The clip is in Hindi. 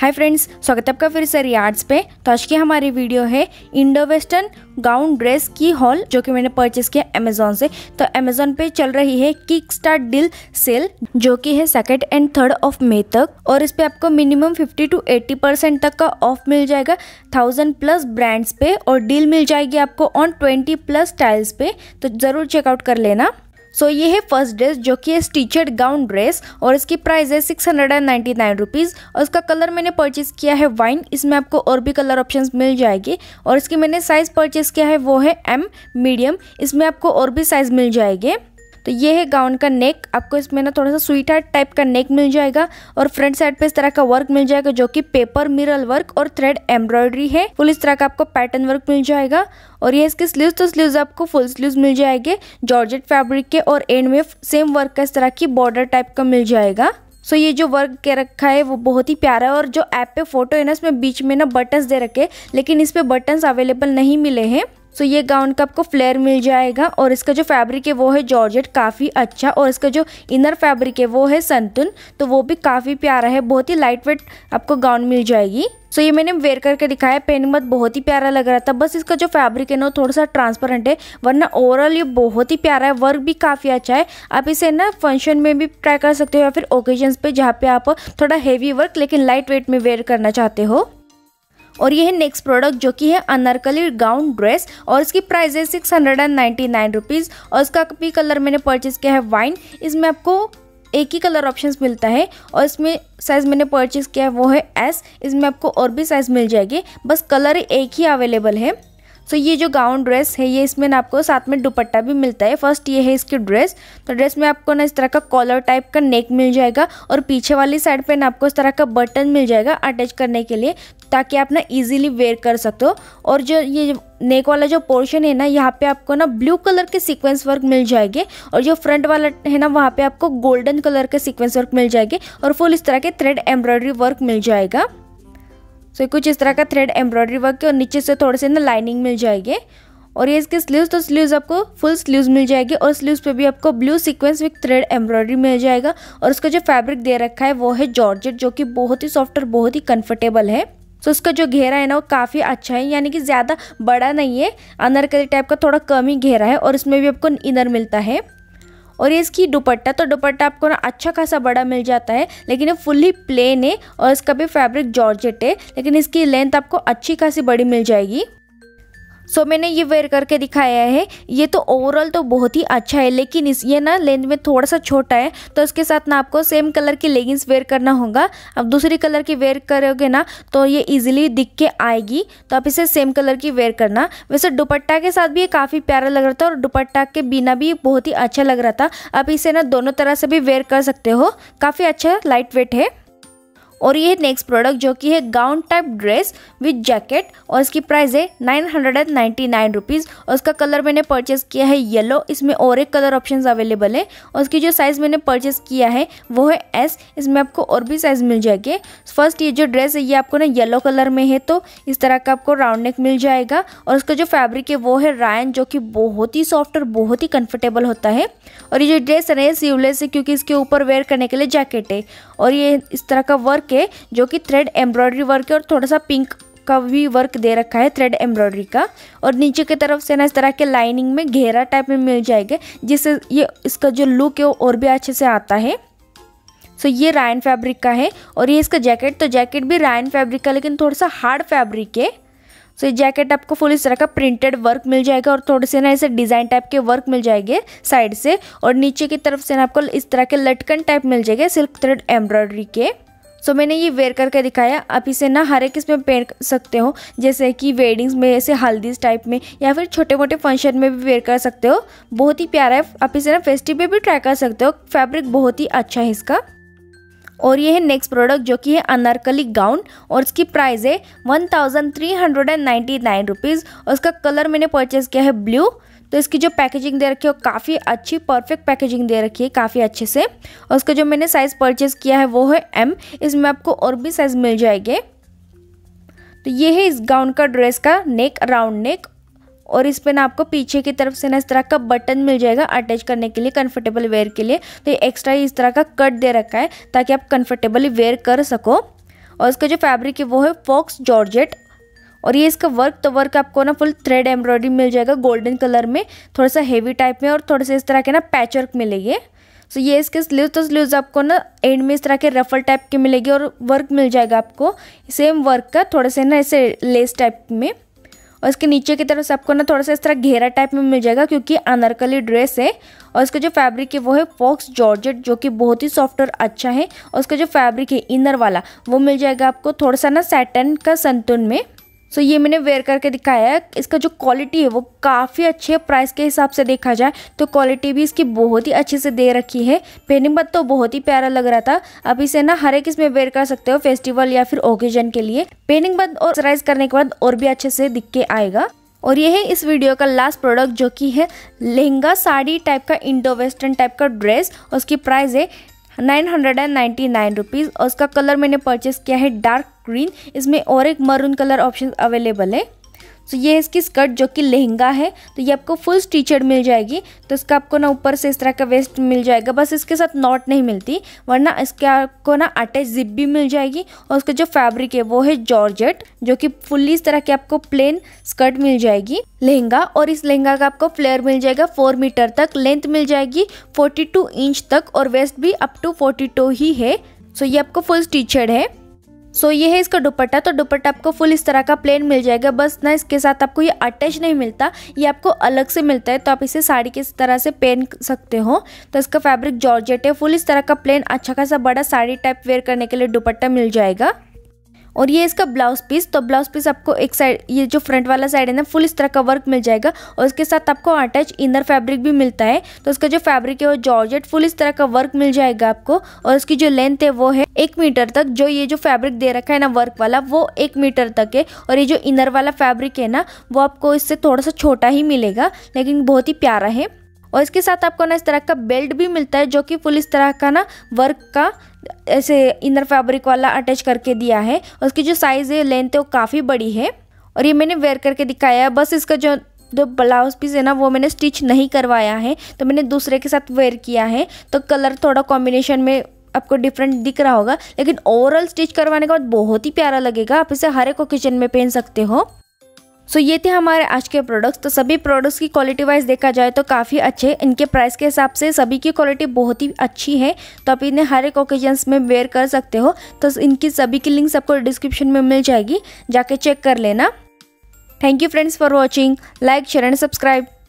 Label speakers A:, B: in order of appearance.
A: हाय फ्रेंड्स स्वागत है आपका फिर से रियाड्स पे तो आज की हमारी वीडियो है इंडो वेस्टर्न गाउन ड्रेस की हॉल जो कि मैंने परचेस किया अमेजोन से तो अमेजोन पे चल रही है किक स्टार्ट डील सेल जो कि है second and third of May तक और इस पे आपको मिनिमम 50 टू 80 परसेंट तक का ऑफ मिल जाएगा थाउजेंड प्लस ब्रांड्स पे और डील मिल जाएगी आपको ऑन ट्वेंटी प्लस टाइल्स पे तो ज़रूर चेकआउट कर लेना सो so, ये है फर्स्ट ड्रेस जो कि है स्टीचर्ड गाउन ड्रेस और इसकी प्राइस है six hundred and ninety nine rupees और इसका कलर मैंने परचेज़ किया है वाइन इसमें आपको और भी कलर ऑप्शंस मिल जाएगी और इसकी मैंने साइज़ परचेज़ किया है वो है एम मीडियम इसमें आपको और भी साइज़ मिल जाएंगे तो ये है गाउन का नेक आपको इसमें ना थोड़ा सा स्वीट हार्ट टाइप का नेक मिल जाएगा और फ्रंट साइड पे इस तरह का वर्क मिल जाएगा जो कि पेपर मिरल वर्क और थ्रेड एम्ब्रॉयडरी है फुल इस तरह का आपको पैटर्न वर्क मिल जाएगा और ये इसके स्लीव तो स्लीव आपको फुल स्लीव मिल जाएंगे जॉर्जेट फैब्रिक के और एंड में सेम वर्क का इस तरह की बॉर्डर टाइप का मिल जाएगा सो so, ये जो वर्क के रखा है वो बहुत ही प्यारा है और जो ऐप पे फोटो है ना इसमें बीच में ना बटन्स दे रखे लेकिन इस पर बटन्स अवेलेबल नहीं मिले हैं सो ये गाउन का आपको फ्लेयर मिल जाएगा और इसका जो फैब्रिक है वो है जॉर्जेट काफ़ी अच्छा और इसका जो इनर फैब्रिक है वो है संतुन तो वो भी काफ़ी प्यारा है बहुत ही लाइट वेट आपको गाउन मिल जाएगी सो so, ये मैंने वेयर करके दिखाया पेन मत बहुत ही प्यारा लग रहा था बस इसका जो फैब्रिक है ना थोड़ा सा ट्रांसपेरेंट है वरना ओवरऑल ये बहुत ही प्यारा है वर्क भी काफ़ी अच्छा है आप इसे ना फंक्शन में भी ट्राई कर सकते हो या फिर ओकेजन पे जहाँ पे आप थोड़ा हैवी वर्क लेकिन लाइट वेट में वेयर करना चाहते हो और ये है नेक्स्ट प्रोडक्ट जो कि है अनारकली गाउन ड्रेस और इसकी प्राइस है six hundred and ninety nine rupees और इसका भी कलर मैंने परचेज़ किया है वाइन इसमें आपको एक ही कलर ऑप्शंस मिलता है और इसमें साइज़ मैंने परचेज़ किया है वो है एस इसमें आपको और भी साइज़ मिल जाएगी बस कलर एक ही अवेलेबल है सो so, ये जो गाउन ड्रेस है ये इसमें ना आपको साथ में दुपट्टा भी मिलता है फर्स्ट ये है इसकी ड्रेस तो ड्रेस में आपको ना इस तरह का कॉलर टाइप का नेक मिल जाएगा और पीछे वाली साइड पे ना आपको इस तरह का बटन मिल जाएगा अटैच करने के लिए ताकि आप ना इजीली वेयर कर सकते हो और जो ये नेक वाला जो पोर्शन है ना यहाँ पे आपको ना ब्लू कलर के सीक्वेंस वर्क मिल जाएंगे और जो फ्रंट वाला है ना वहाँ पे आपको गोल्डन कलर के सीक्वेंस वर्क मिल जाएंगे और फुल इस तरह के थ्रेड एम्ब्रॉयडरी वर्क मिल जाएगा सो कुछ इस तरह का थ्रेड एम्ब्रॉयडरी वर्क के और नीचे से थोड़े से ना लाइनिंग मिल जाएगी और ये इसके स्लीव्स तो स्लीव्स आपको फुल स्लीव्स मिल जाएगी और स्लीव्स पे भी आपको blue sequence with thread embroidery मिल जाएगा और उसका जो फैब्रिक दे रखा है वो है जॉर्जेट जो कि बहुत ही सॉफ्ट और बहुत ही कंफर्टेबल है सो so, उसका जो घेरा है ना वो काफ़ी अच्छा है यानी कि ज़्यादा बड़ा नहीं है अनरकली टाइप का थोड़ा कम ही घेरा है और इसमें भी आपको इनर मिलता है और ये इसकी दुपट्टा तो दुपट्टा आपको ना अच्छा खासा बड़ा मिल जाता है लेकिन ये फुल्ली प्लेन है और इसका भी फैब्रिक जॉर्जेट है लेकिन इसकी लेंथ आपको अच्छी खासी बड़ी मिल जाएगी सो मैंने ये वेयर करके दिखाया है ये तो ओवरऑल तो बहुत ही अच्छा है लेकिन इस ये ना लेंथ में थोड़ा सा छोटा है तो इसके साथ ना आपको सेम कलर की लेगिंग्स वेयर करना होगा अब दूसरी कलर की वेयर करोगे ना तो ये इजीली दिख के आएगी तो आप इसे सेम कलर की वेयर करना वैसे दुपट्टा के साथ भी ये काफ़ी प्यारा लग रहा था और दुपट्टा के बिना भी बहुत ही अच्छा लग रहा था आप इसे ना दोनों तरह से भी वेयर कर सकते हो काफ़ी अच्छा लाइट वेट है और ये नेक्स्ट प्रोडक्ट जो कि है gown type dress with jacket और इसकी प्राइस है nine hundred and ninety nine rupees और इसका कलर मैंने परचेस किया है येलो इसमें और एक कलर ऑप्शन अवेलेबल है और इसकी जो साइज़ मैंने परचेस किया है वो है एस इसमें आपको और भी साइज़ मिल जाएगी फर्स्ट ये जो ड्रेस है ये आपको ना येलो कलर में है तो इस तरह का आपको राउंड नेक मिल जाएगा और उसका जो फैब्रिक है वो है रायन जो कि बहुत ही सॉफ्ट और बहुत ही कंफर्टेबल होता है और ये जो ड्रेस है ना ये सीवलेस है क्योंकि इसके ऊपर वेयर करने के लिए जैकेट है और ये इस तरह का वर्क वर्क है जो कि थ्रेड एम्ब्रॉयडरी वर्क है और थोड़ा सा पिंक का भी वर्क दे रखा है थ्रेड एम्ब्रॉयडरी का और नीचे की तरफ से ना इस तरह के लाइनिंग में घेरा टाइप में मिल जाएगा जिससे ये इसका जो लुक है वो और भी अच्छे से आता है सो so, ये रायन फैब्रिक का है और ये इसका जैकेट तो जैकेट भी रायन फैब्रिक का लेकिन थोड़ा सा हार्ड फैब्रिक है सो so, ये जैकेट आपको फुल इस तरह का प्रिंटेड वर्क मिल जाएगा और थोड़े से ना ऐसे डिज़ाइन टाइप के वर्क मिल जाएंगे साइड से और नीचे की तरफ से ना आपको इस तरह के लटकन टाइप मिल जाएगा सिल्क थ्रेड एम्ब्रॉयडरी के सो मैंने ये वेयर करके दिखाया आप इसे ना हर एक इसमें पहन सकते हो जैसे कि वेडिंग्स में ऐसे हल्दी टाइप में या फिर छोटे मोटे फंक्शन में भी वेयर कर सकते हो बहुत ही प्यारा है आप इसे ना फेस्टिव में भी ट्राई कर सकते हो फैब्रिक बहुत ही अच्छा है इसका और ये है नेक्स्ट प्रोडक्ट जो कि है अनारकली गाउन और इसकी प्राइस है one thousand three hundred and ninety nine rupees और इसका कलर मैंने परचेज़ किया है ब्लू तो इसकी जो पैकेजिंग दे रखी है वो काफ़ी अच्छी परफेक्ट पैकेजिंग दे रखी है काफ़ी अच्छे से और उसका जो मैंने साइज़ परचेज़ किया है वो है एम इसमें आपको और भी साइज़ मिल जाएंगे तो ये है इस गाउन का ड्रेस का नेक राउंड नेक और इस पर ना आपको पीछे की तरफ से ना इस तरह का बटन मिल जाएगा अटैच करने के लिए कंफर्टेबल वेयर के लिए तो ये एक्स्ट्रा इस तरह का कट दे रखा है ताकि आप कंफर्टेबली वेयर कर सको और इसका जो फैब्रिक है वो है फॉक्स जॉर्जेट और ये इसका वर्क तो वर्क आपको ना फुल थ्रेड एम्ब्रॉयडरी मिल जाएगा गोल्डन कलर में थोड़ा सा हेवी टाइप में और थोड़ा सा इस तरह के ना पैच वर्क मिलेगी सो so, ये इसके स्लीव तो स्लीव आपको ना एंड में इस तरह के रफल टाइप की मिलेगी और वर्क मिल जाएगा आपको सेम वर्क का थोड़े से ना ऐसे लेस टाइप में और इसके नीचे की तरफ से आपको ना थोड़ा सा इस तरह घेरा टाइप में मिल जाएगा क्योंकि अनरकली ड्रेस है और इसका जो फैब्रिक है वो है फॉक्स जॉर्जेट जो कि बहुत ही सॉफ्ट और अच्छा है और इसका जो फैब्रिक है इनर वाला वो मिल जाएगा आपको थोड़ा सा ना सैटन का संतुन में सो so, ये मैंने वेयर करके दिखाया है इसका जो क्वालिटी है वो काफ़ी अच्छे प्राइस के हिसाब से देखा जाए तो क्वालिटी भी इसकी बहुत ही अच्छे से दे रखी है पेनिंग बद तो बहुत ही प्यारा लग रहा था अब इसे ना हर एक इसमें वेयर कर सकते हो फेस्टिवल या फिर ओकेजन के लिए पेनिंग बद बाद और सराइज करने के बाद और भी अच्छे से दिख के आएगा और ये है इस वीडियो का लास्ट प्रोडक्ट जो कि है लहंगा साड़ी टाइप का इंडो वेस्टर्न टाइप का ड्रेस उसकी प्राइस है nine hundred and ninety nine rupees और उसका कलर मैंने परचेस किया है डार्क ग्रीन इसमें और एक मरून कलर ऑप्शन अवेलेबल है तो ये ये इसकी स्कर्ट जो कि लहंगा है तो ये आपको फुल स्टीचर्ड मिल जाएगी तो इसका आपको ना ऊपर से इस तरह का वेस्ट मिल जाएगा बस इसके साथ नॉट नहीं मिलती वरना इसके आपको ना अटैच जिप भी मिल जाएगी और उसका जो फैब्रिक है वो है जॉर्जेट जो कि फुल्ली इस तरह की आपको प्लेन स्कर्ट मिल जाएगी लहंगा और इस लहंगा का आपको फ्लेयर मिल जाएगा फोर मीटर तक लेंथ मिल जाएगी फोर्टी इंच तक और वेस्ट भी अप टू फोर्टी ही है सो तो ये आपको फुल स्टीचर्ड है सो so, ये है इसका दुपट्टा तो दुपट्टा आपको फुल इस तरह का प्लेन मिल जाएगा बस ना इसके साथ आपको ये अटैच नहीं मिलता ये आपको अलग से मिलता है तो आप इसे साड़ी के तरह से पहन सकते हो तो इसका फैब्रिक जॉर्जेट है फुल इस तरह का प्लेन अच्छा खासा बड़ा साड़ी टाइप वेयर करने के लिए दुपट्टा मिल जाएगा और ये इसका ब्लाउज पीस तो ब्लाउज पीस आपको एक साइड ये जो फ्रंट वाला साइड है ना फुल इस तरह का वर्क मिल जाएगा और इसके साथ आपको अटैच इनर फैब्रिक भी मिलता है तो इसका जो फैब्रिक है वो जॉर्जेट फुल इस तरह का वर्क मिल जाएगा आपको और इसकी जो लेंथ है वो है एक मीटर तक जो ये जो फैब्रिक दे रखा है ना वर्क वाला वो एक मीटर तक है और ये जो इनर वाला फैब्रिक है ना वो आपको इससे थोड़ा सा छोटा ही मिलेगा लेकिन बहुत ही प्यारा है और इसके साथ आपको ना इस तरह का बेल्ट भी मिलता है जो कि फुल इस तरह का ना वर्क का ऐसे इनर फैब्रिक वाला अटैच करके दिया है उसकी जो साइज़ है लेंथ है वो काफ़ी बड़ी है और ये मैंने वेयर करके दिखाया है बस इसका जो जो ब्लाउज पीस है ना वो मैंने स्टिच नहीं करवाया है तो मैंने दूसरे के साथ वेयर किया है तो कलर थोड़ा कॉम्बिनेशन में आपको डिफरेंट दिख रहा होगा लेकिन ओवरऑल स्टिच करवाने के बाद बहुत ही प्यारा लगेगा आप इसे हर एक ओकेजन में पहन सकते हो सो ये थे हमारे आज के प्रोडक्ट्स तो सभी प्रोडक्ट्स की क्वालिटी वाइज देखा जाए तो काफ़ी अच्छे इनके प्राइस के हिसाब से सभी की क्वालिटी बहुत ही अच्छी है तो आप इन्हें हर एक ओकेजन्स में वेयर कर सकते हो तो इनकी सभी की लिंक्स आपको डिस्क्रिप्शन में मिल जाएगी जाके चेक कर लेना thank you friends for watching like share and subscribe